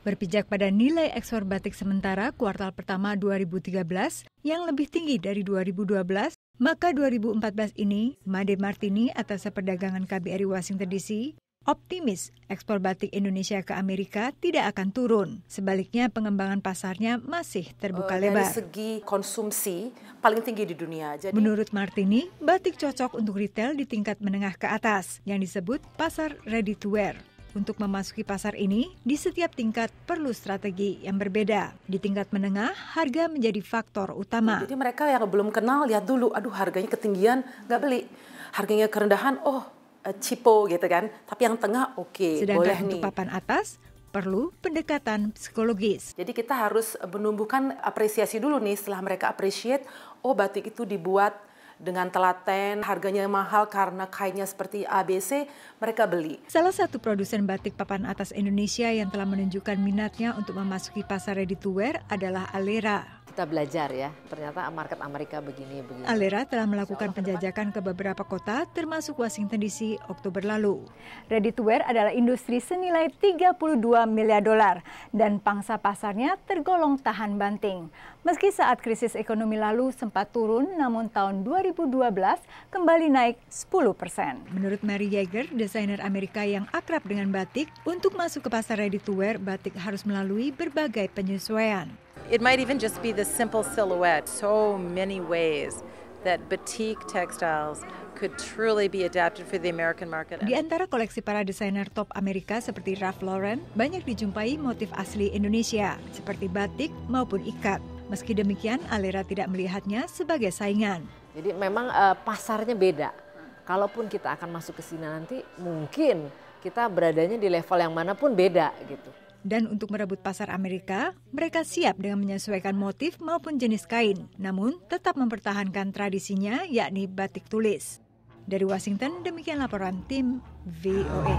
Berpijak pada nilai ekspor batik sementara kuartal pertama 2013 yang lebih tinggi dari 2012, maka 2014 ini Made Martini atas perdagangan KBRI Washington DC optimis ekspor batik Indonesia ke Amerika tidak akan turun. Sebaliknya pengembangan pasarnya masih terbuka uh, lebar. Dari segi konsumsi paling tinggi di dunia. Jadi... Menurut Martini, batik cocok untuk retail di tingkat menengah ke atas yang disebut pasar ready to wear. Untuk memasuki pasar ini, di setiap tingkat perlu strategi yang berbeda. Di tingkat menengah, harga menjadi faktor utama. Jadi mereka yang belum kenal, lihat dulu, aduh harganya ketinggian, nggak beli. Harganya kerendahan, oh eh, cipo gitu kan. Tapi yang tengah, oke, okay, Sedangkan boleh untuk papan atas, perlu pendekatan psikologis. Jadi kita harus menumbuhkan apresiasi dulu nih setelah mereka appreciate, oh batik itu dibuat dengan telaten, harganya mahal karena kainnya seperti ABC, mereka beli. Salah satu produsen batik papan atas Indonesia yang telah menunjukkan minatnya untuk memasuki pasar ready to wear adalah Alera kita belajar ya, ternyata market Amerika begini begini. Alera telah melakukan penjajakan ke beberapa kota termasuk Washington DC Oktober lalu. Ready to wear adalah industri senilai 32 miliar dolar dan pangsa pasarnya tergolong tahan banting. Meski saat krisis ekonomi lalu sempat turun, namun tahun 2012 kembali naik 10 persen. Menurut Mary Jaeger, desainer Amerika yang akrab dengan batik, untuk masuk ke pasar ready to wear, batik harus melalui berbagai penyesuaian. It might even just be the simple silhouette. So many ways that batik textiles could truly be adapted for the American market. Di antara koleksi para desainer top Amerika seperti Ralph Lauren, banyak dijumpai motif asli Indonesia seperti batik maupun ikat. Meski demikian, Alera tidak melihatnya sebagai saingan. Jadi memang uh, pasarnya beda. Kalaupun kita akan masuk ke sini nanti, mungkin kita beradanya di level yang manapun beda gitu. Dan untuk merebut pasar Amerika, mereka siap dengan menyesuaikan motif maupun jenis kain, namun tetap mempertahankan tradisinya yakni batik tulis. Dari Washington, demikian laporan tim VOA.